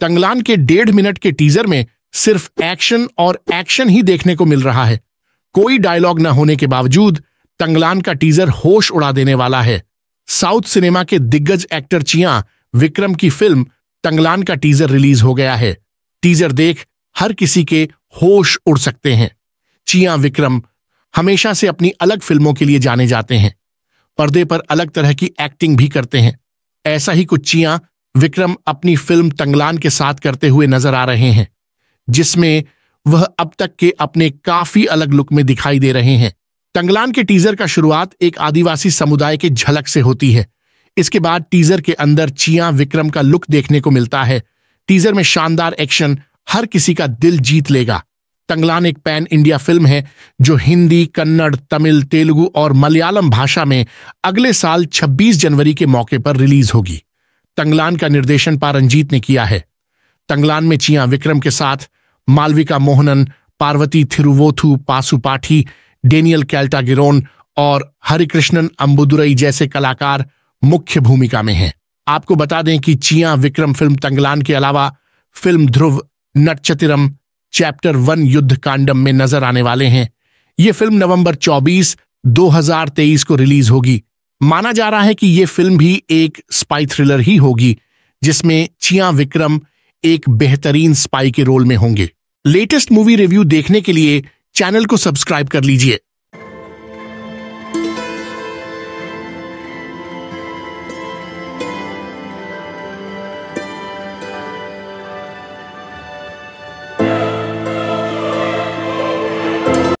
तंगलान के डेढ़ मिनट के टीजर में सिर्फ एक्शन और एक्शन ही देखने को मिल रहा है कोई डायलॉग न होने के बावजूद तंगलान का टीजर होश उड़ा देने वाला है साउथ सिनेमा के दिग्गज एक्टर चिया विक्रम की फिल्म तंगलान का टीजर रिलीज हो गया है टीजर देख हर किसी के होश उड़ सकते हैं चिया विक्रम हमेशा से अपनी अलग फिल्मों के लिए जाने जाते हैं पर्दे पर अलग तरह की एक्टिंग भी करते हैं ऐसा ही कुछ चिया विक्रम अपनी फिल्म तंगलान के साथ करते हुए नजर आ रहे हैं जिसमें वह अब तक के अपने काफी अलग लुक में दिखाई दे रहे हैं तंगलान के टीजर का शुरुआत एक आदिवासी समुदाय के झलक से होती है इसके बाद टीजर के अंदर चिया विक्रम का लुक देखने को मिलता है टीजर में शानदार एक्शन हर किसी का दिल जीत लेगा तंगलान एक पैन इंडिया फिल्म है जो हिंदी कन्नड़ तमिल तेलुगु और मलयालम भाषा में अगले साल 26 जनवरी के मौके पर रिलीज होगी तंगलान का निर्देशन पारंजीत ने किया है तंगलान में चिया विक्रम के साथ मालविका मोहनन पार्वती थिरुवोथु पासुपाठी डेनियल कैल्टागिरोन और हरिकृष्णन अम्बुदुरई जैसे कलाकार मुख्य भूमिका में हैं आपको बता दें कि चिया विक्रम फिल्म तंगलान के अलावा film Dhruva Natchathiram chapter one Yuddha Kaandam में नजर आने वाले हैं ये फिल्म नवंबर 24, 2023 को रिलीज होगी माना जा रहा है कि ये फिल्म भी एक स्पाई थ्रिलर ही होगी जिसमें चिया विक्रम एक बेहतरीन स्पाई के रोल में होंगे लेटेस्ट मूवी रिव्यू देखने के लिए चैनल को सब्सक्राइब कर लीजिए